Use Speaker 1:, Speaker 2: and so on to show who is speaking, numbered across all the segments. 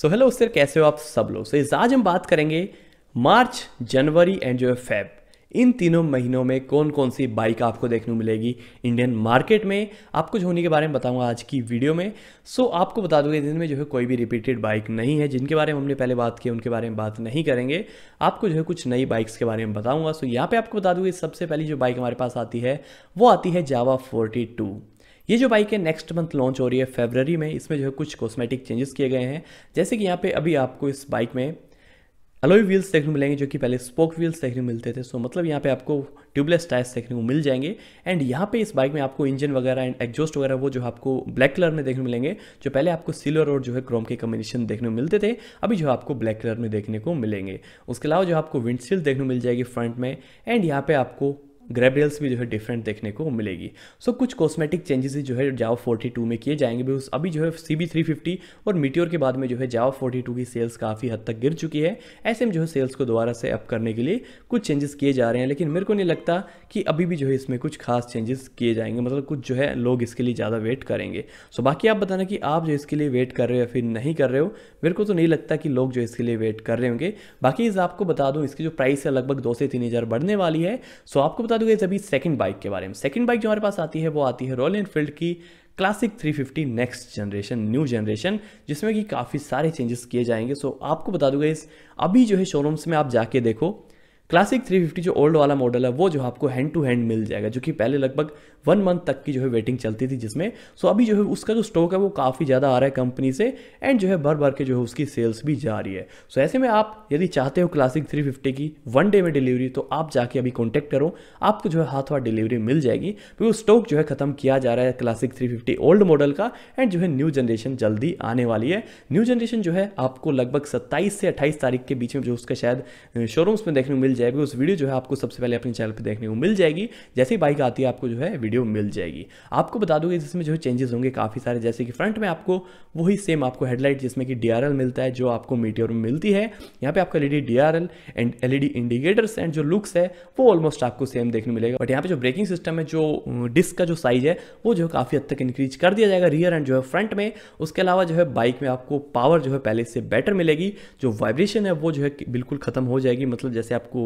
Speaker 1: so hello sir कैसे हो आप सब लोग सो आज हम बात करेंगे मार्च जनवरी एंड जो है फेब इन तीनों महीनों में कौन कौन सी बाइक आपको देखने को मिलेगी इंडियन मार्केट में आप कुछ होने के बारे में बताऊंगा आज की वीडियो में सो so, आपको बता दूंगा में जो है कोई भी रिपीटेड बाइक नहीं है जिनके बारे में हमने पहले बात की उनके बारे में बात नहीं करेंगे आपको जो है कुछ नई बाइक्स के बारे में बताऊंगा सो so, यहाँ पे आपको बता दूंगी सबसे पहली जो बाइक हमारे पास आती है वो आती है जावा फोर्टी ये जो बाइक है नेक्स्ट मंथ लॉन्च हो रही है फेबररी में इसमें जो है कुछ कॉस्मेटिक चेंजेस किए गए हैं जैसे कि यहाँ पे अभी आपको इस बाइक में अलोई व्हील्स देखने को मिलेंगे जो कि पहले स्पोक व्हील्स देखने को मिलते थे सो मतलब यहाँ पे आपको ट्यूबलेस टायर्स देखने को मिल जाएंगे एंड यहाँ पे इस बाइक में आपको इंजन वगैरह एंड एग्जॉस्ट वगैरह वो जो आपको ब्लैक कलर में देखने को मिलेंगे जो पहले आपको सिल्वर और जो है क्रोम के कम्बिनेशन देखने को मिलते थे अभी जो आपको ब्लैक कलर में देखने को मिलेंगे उसके अलावा जो आपको विंडशील्ड देखने को मिल जाएगी फ्रंट में एंड यहाँ पे आपको ग्रैब भी जो है डिफरेंट देखने को मिलेगी सो so, कुछ कॉस्मेटिक चेंजेस जो है जाओ 42 में किए जाएंगे भी उस अभी जो है सी बी थ्री फिफ्टी और मीटियोर के बाद में जो है जाओ 42 की सेल्स काफ़ी हद तक गिर चुकी है ऐसे में जो है सेल्स को दोबारा से अप करने के लिए कुछ चेंजेस किए जा रहे हैं लेकिन मेरे को नहीं लगता कि अभी भी जो है इसमें कुछ खास चेंजेस किए जाएंगे मतलब कुछ जो है लोग इसके लिए ज़्यादा वेट करेंगे सो so, बाकी आप बताना कि आप जो इसके लिए वेट कर रहे हो या फिर नहीं कर रहे हो मेरे को तो नहीं लगता कि लोग जो इसके लिए वेट कर रहे होंगे बाकी आपको बता दूँ इसकी जो प्राइस है लगभग दो से तीन बढ़ने वाली है सो आपको बता बता दूँ अभी सेकंड बाइक के बारे में सेकंड बाइक जो हमारे पास आती है वो आती है रॉयल एनफील्ड की Classic 350 next generation new generation जिसमें कि काफ़ी सारे चेंजेस किए जाएंगे सो आपको बता दूंगा इस अभी जो है शोरूम्स में आप जाके देखो क्लासिक 350 जो ओल्ड वाला मॉडल है वो जो आपको हैंड टू हैंड मिल जाएगा जो कि पहले लगभग वन मंथ तक की जो है वेटिंग चलती थी जिसमें सो अभी जो है उसका जो स्टॉक है वो काफ़ी ज़्यादा आ रहा है कंपनी से एंड जो है भर भर के जो है उसकी सेल्स भी जा रही है सो ऐसे में आप यदि चाहते हो क्लासिक 350 की वन डे में डिलीवरी तो आप जाके अभी कॉन्टैक्ट करो आपको जो है हाथ हाथ डिलीवरी मिल जाएगी वो स्टॉक जो है खत्म किया जा रहा है क्लासिक थ्री ओल्ड मॉडल का एंड जो है न्यू जनरेशन जल्दी आने वाली है न्यू जनरेशन जो है आपको लगभग सत्ताईस से अट्ठाईस तारीख के बीच में जो उसका शायद शोरूम्स में देखने को मिल जाएगी उस वीडियो जो है आपको सबसे पहले अपने चैनल पर देखने को मिल जाएगी जैसे ही बाइक आती है आपको जो है वीडियो मिल जाएगी आपको बता दूंगी जिसमें जो है चेंजेस होंगे काफ़ी सारे जैसे कि फ्रंट में आपको वही सेम आपको हेडलाइट जिसमें कि डी मिलता है जो आपको मीटियोर में मिलती है यहाँ पे आपका L E and L indicators and जो लुक्स है वो ऑलमोस्ट आपको सेम देखने मिलेगा बट यहाँ पे जो ब्रेकिंग सिस्टम है जो डिस्क का जो साइज है वो जो है काफ़ी हद तक इंक्रीज कर दिया जाएगा रियर एंड जो है फ्रंट में उसके अलावा जो है बाइक में आपको पावर जो है पहले से बेटर मिलेगी जो वाइब्रेशन है वो जो है बिल्कुल खत्म हो जाएगी मतलब जैसे आपको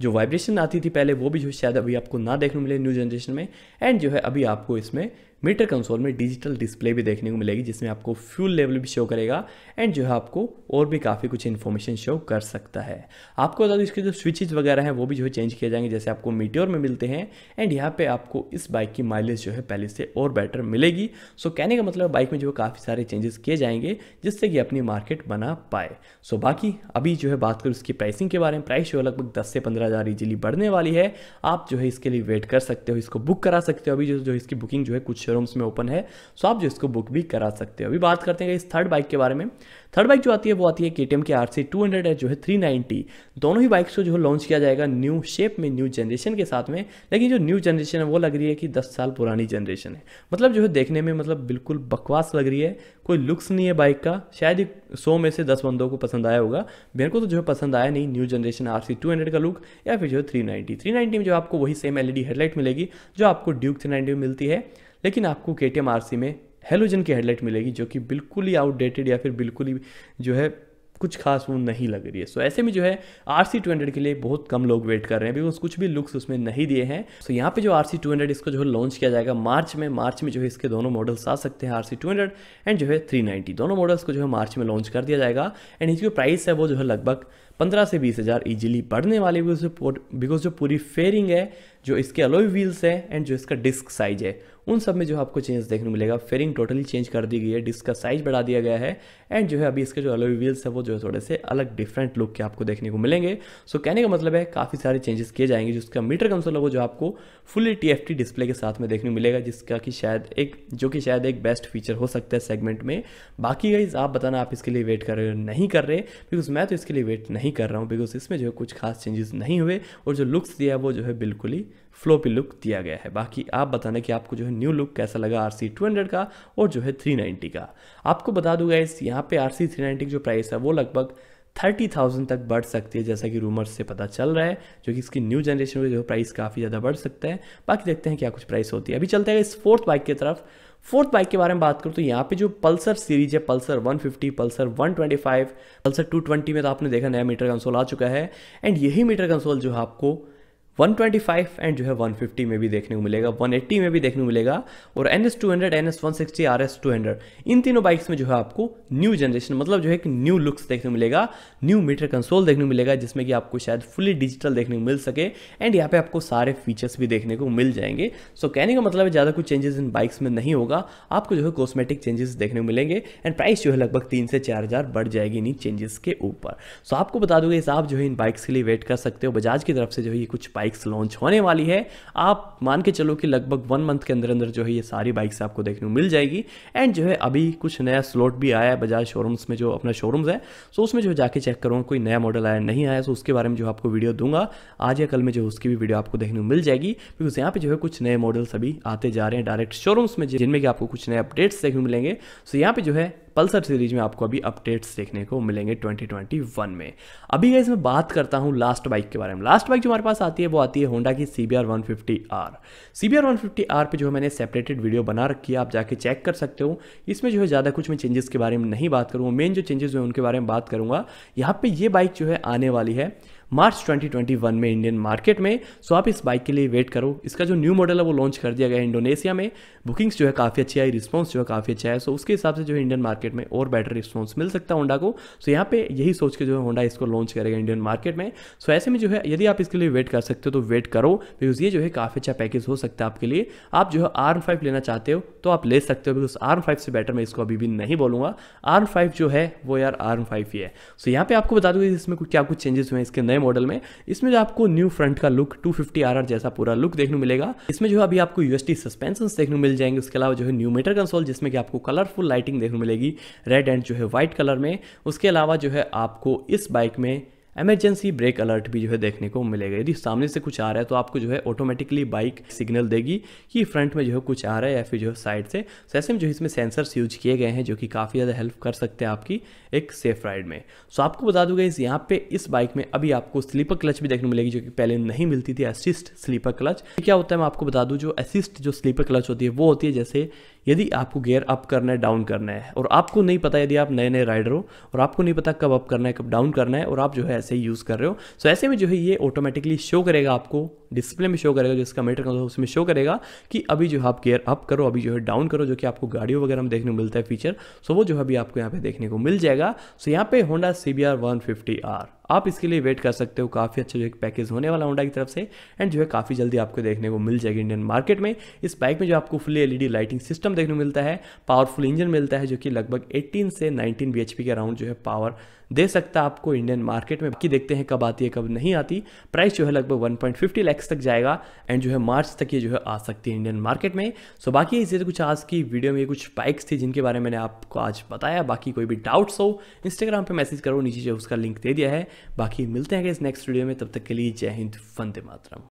Speaker 1: जो वाइब्रेशन आती थी पहले वो भी जो शायद अभी आपको ना देखने को मिले न्यू जनरेशन में एंड जो है अभी आपको इसमें मीटर कंसोल में डिजिटल डिस्प्ले भी देखने को मिलेगी जिसमें आपको फ्यूल लेवल भी शो करेगा एंड जो है आपको और भी काफ़ी कुछ इन्फॉर्मेशन शो कर सकता है आपको बता दूँ इसके जो स्विचेज वगैरह हैं वो भी जो है चेंज किए जाएंगे जैसे आपको मीटियोर में मिलते हैं एंड यहाँ पे आपको इस बाइक की माइलेज जो है पहले से और बेटर मिलेगी सो कहने का मतलब बाइक में जो है काफ़ी सारे चेंजेस किए जाएंगे जिससे कि अपनी मार्केट बना पाए सो बाकी अभी जो है बात करूँ इसकी प्राइसिंग के बारे में प्राइस जो है लगभग दस से पंद्रह हज़ार ईजिली बढ़ने वाली है आप जो है इसके लिए वेट कर सकते हो इसको बुक करा सकते हो अभी जो जो इसकी बुकिंग जो है कुछ शोरूम्स में ओपन है सो तो आप जो इसको बुक भी करा सकते हो अभी बात करते हैं इस थर्ड बाइक के बारे में थर्ड बाइक जो आती है वो आती है के टी एम के आर सी टू हंड्रेड है जो है थ्री नाइन्टी दोनों ही बाइक्स को जो है लॉन्च किया जाएगा न्यू शेप में न्यू जनरेशन के साथ में लेकिन जो न्यू जनरेशन है वो लग रही है कि दस साल पुरानी जनरेशन है मतलब जो है देखने में मतलब बिल्कुल बकवास लग रही है कोई लुक्स नहीं है बाइक का शायद ही सौ में से दस बंदों को पसंद आया होगा मेरे को तो जो है पसंद आया नहीं new generation R C two hundred का लुक या फिर जो थ्री नाइन्टी में जो आपको वही सेम एल हेडलाइट मिलेगी जो आपको ड्यूक थ्री में मिलती है लेकिन आपको के टी में हेलोजन की हेडलाइट मिलेगी जो कि बिल्कुल ही आउटडेटेड या फिर बिल्कुल ही जो है कुछ खास वो नहीं लग रही है सो so, ऐसे में जो है आर सी टू हंड्रेड के लिए बहुत कम लोग वेट कर रहे हैं बिकॉज कुछ भी लुक्स उसमें नहीं दिए हैं सो so, यहाँ पे जो आर सी टू हंड्रेड इसको जो है लॉन्च किया जाएगा मार्च में मार्च में जो है इसके दोनों मॉडल्स आ सकते हैं R C two hundred and जो है थ्री नाइन्टी दोनों मॉडल्स को जो है मार्च में लॉन्च कर दिया जाएगा एंड इसकी प्राइस है वो जो है लगभग पंद्रह से बीस हज़ार ईजिली बढ़ने वाले बिकॉज जो पूरी फेयरिंग है जो इसके अलोई व्हील्स है एंड जो इसका डिस्क साइज है उन सब में जो आपको चेंज देखने को मिलेगा फेयरिंग टोटली चेंज कर दी गई है डिस्क का साइज बढ़ा दिया गया है एंड जो है अभी इसके जो अलॉय व्हील्स है वो जो है थोड़े से अलग डिफरेंट लुक के आपको देखने को मिलेंगे सो कहने का मतलब है काफ़ी सारे चेंजेस किए जाएंगे जिसका मीटर कंसोल है वो जो आपको फुली टी डिस्प्ले के साथ में देखने को मिलेगा जिसका कि शायद एक जो कि शायद एक बेस्ट फीचर हो सकता है सेगमेंट में बाकी गाइज आप बताना आप इसके लिए वेट कर रहे हो नहीं कर रहे बिकॉज मैं तो इसके लिए वेट नहीं कर रहा हूँ बिकॉज इसमें जो है कुछ खास चेंजेस नहीं हुए और जो लुक्स दिया है वो जो है बिल्कुल ही फ्लोपी लुक दिया गया है बाकी आप बताना कि आपको जो है न्यू लुक कैसा लगा आर सी टू हंड्रेड का और जो है थ्री नाइन्टी का आपको बता दूंगा इस यहाँ पे आर सी थ्री नाइन्टी की जो प्राइस है वो लगभग थर्टी थाउजेंड तक बढ़ सकती है जैसा कि रूमर्स से पता चल रहा है जो कि इसकी न्यू जनरेशन में जो प्राइस काफ़ी ज़्यादा बढ़ सकता है बाकी देखते हैं क्या कुछ प्राइस होती है अभी चलते हैं इस फोर्थ बाइक की तरफ फोर्थ बाइक के बारे में बात करूँ तो यहाँ पे जो पल्सर सीरीज है पल्सर 150, पल्सर 125, पल्सर 220 में तो आपने देखा नया मीटर कंसोल आ चुका है एंड यही मीटर कंसोल जो है आपको 125 एंड जो है 150 में भी देखने को मिलेगा 180 में भी देखने को मिलेगा और N S two hundred N S one sixty R S two hundred इन तीनों बाइक्स में जो है आपको न्यू जनरेशन मतलब जो है एक न्यू लुक्स देखने को मिलेगा न्यू मीटर कंसोल देखने को मिलेगा जिसमें कि आपको शायद फुली डिजिटल देखने को मिल सके एंड यहाँ पे आपको सारे फीचर्स भी देखने को मिल जाएंगे सो so, कहने का मतलब है ज़्यादा कुछ चेंजेस इन बाइक्स में नहीं होगा आपको जो है कॉस्मेटिक चेंजेस देखने को मिलेंगे एंड प्राइस जो है लगभग तीन से चार हज़ार बढ़ जाएगी इन चेंजेस के ऊपर सो so, आपको बता दूंगा आप जो है इन बाइक्स के लिए वेट कर सकते हो बजाज की तरफ से जो है ये कुछ बाइक बाइक्स लॉन्च होने वाली है आप मान के चलो कि लगभग वन मंथ के अंदर अंदर जो है ये सारी बाइक्स आपको देखने को मिल जाएगी एंड जो है अभी कुछ नया स्लॉट भी आया है बजाज शोरूम्स में जो अपना शोरूम्स है सो उसमें जो जाके चेक करो कोई नया मॉडल आया नहीं आया सो उसके बारे में जो आपको वीडियो दूंगा आज या कल में जो उसकी भी वीडियो आपको देखने को मिल जाएगी बिकॉज यहाँ पे जो है कुछ नए मॉडल्स अभी आते जा रहे हैं डायरेक्ट शोरूम्स में जिनमें कि आपको कुछ नए अपडेट्स देखने को मिलेंगे सो यहाँ पे जो है पल्सर सीरीज में आपको अभी अपडेट्स देखने को मिलेंगे 2021 में अभी मैं बात करता हूं लास्ट बाइक के बारे में लास्ट बाइक जो हमारे पास आती है वो आती है होंडा की C B R one fifty R C B R one fifty R पर जो है मैंने सेपरेटेड वीडियो बना रखी है आप जाके चेक कर सकते हो इसमें जो है ज़्यादा कुछ मैं चेंजेस के बारे में नहीं बात करूँगा मेन जो चेंजेस हैं उनके बारे में बात करूँगा यहाँ पर ये बाइक जो है आने वाली है मार्च 2021 में इंडियन मार्केट में सो आप इस बाइक के लिए वेट करो इसका जो न्यू मॉडल है वो लॉन्च कर दिया गया है इंडोनेशिया में बुकिंग्स जो है काफ़ी अच्छी आई रिस्पॉन्स जो है काफ़ी अच्छा है सो उसके हिसाब से जो है इंडियन मार्केट में और बेटर रिस्पॉन्स मिल सकता है होंडा को सो यहाँ पे यही सोच के जो है होंडा इसको लॉन्च करेगा इंडियन मार्केट में सो ऐसे में जो है यदि आप इसके लिए वेट कर सकते हो तो वेट करो बिकॉज ये जो है काफ़ी अच्छा पैकेज हो सकता है आपके लिए आप जो है आर फाइव लेना चाहते हो तो आप ले सकते हो बिकॉज आर फाइव से बेटर मैं इसको अभी भी नहीं बोलूँगा आर फाइव जो है वो यार आर फाइव ही है सो यहाँ पे आपको बता दूँ इसमें क्या कुछ चेंजेस हुए हैं इसके नए नए मॉडल में इसमें जो आपको न्यू फ्रंट का लुक 250 फिफ्टी जैसा पूरा लुक देखने मिलेगा इसमें जो है अभी आपको यूएसटी सस्पेंशन देखने मिल जाएंगे उसके अलावा जो है न्यू मीटर कंसोल जिसमें कि आपको कलरफुल लाइटिंग देखने मिलेगी रेड एंड जो है व्हाइट कलर में उसके अलावा जो है आपको इस बाइक में एमरजेंसी ब्रेक अलर्ट भी जो है देखने को मिलेगा यदि सामने से कुछ आ रहा है तो आपको जो है ऑटोमेटिकली बाइक सिग्नल देगी कि फ्रंट में जो है कुछ आ रहा है या फिर जो है साइड से तो ऐसे में जो इसमें सेंसर्स यूज किए गए हैं जो कि काफ़ी ज़्यादा हेल्प कर सकते हैं आपकी एक सेफ राइड में सो आपको बता दूंगा इस यहाँ पे इस बाइक में अभी आपको स्लीपर क्लच भी देखने मिलेगी जो कि पहले नहीं मिलती थी असिस्ट स्लीपर क्लच क्या होता है मैं आपको बता दूँ जो असिस्ट जो स्लीपर क्लच होती है वो होती है जैसे यदि आपको गेयर अप करना है डाउन करना है और आपको नहीं पता यदि आप नए नए राइडर हो और आपको नहीं पता कब अप करना है कब डाउन करना है और आप जो है ऐसे ही यूज़ कर रहे हो सो ऐसे में जो है ये ऑटोमेटिकली शो करेगा आपको डिस्प्ले में शो करेगा जो इसका मीटर का उसमें शो करेगा कि अभी जो है आप गेयर अप करो अभी जो है डाउन करो जो कि आपको गाड़ियों वगैरह में देखने को मिलता है फीचर सो वो जो है अभी आपको यहाँ पे देखने को मिल जाएगा सो यहाँ पे Honda C B R one fifty R आप इसके लिए वेट कर सकते हो काफ़ी अच्छा जो एक पैकेज होने वाला होंडा की तरफ से एंड जो है काफ़ी जल्दी आपको देखने को मिल जाएगी इंडियन मार्केट में इस बाइक में जो आपको फुल एलईडी लाइटिंग सिस्टम देखने को मिलता है पावरफुल इंजन मिलता है जो कि लगभग एटीन से नाइनटीन बी के अराउंड जो है पावर दे सकता है आपको इंडियन मार्केट में बाकी देखते हैं कब आती है कब नहीं आती प्राइस जो है लगभग 1.50 लैक्स तक जाएगा एंड जो है मार्च तक ये जो है आ सकती है इंडियन मार्केट में सो बाकी इसी कुछ आज की वीडियो में कुछ बाइक्स थी जिनके बारे में मैंने आपको आज बताया बाकी कोई भी डाउट्स हो इंस्टाग्राम पर मैसेज करो नीचे जो उसका लिंक दे दिया है बाकी मिलते हैं इस नेक्स्ट वीडियो में तब तक के लिए जय हिंद फंदे मातरम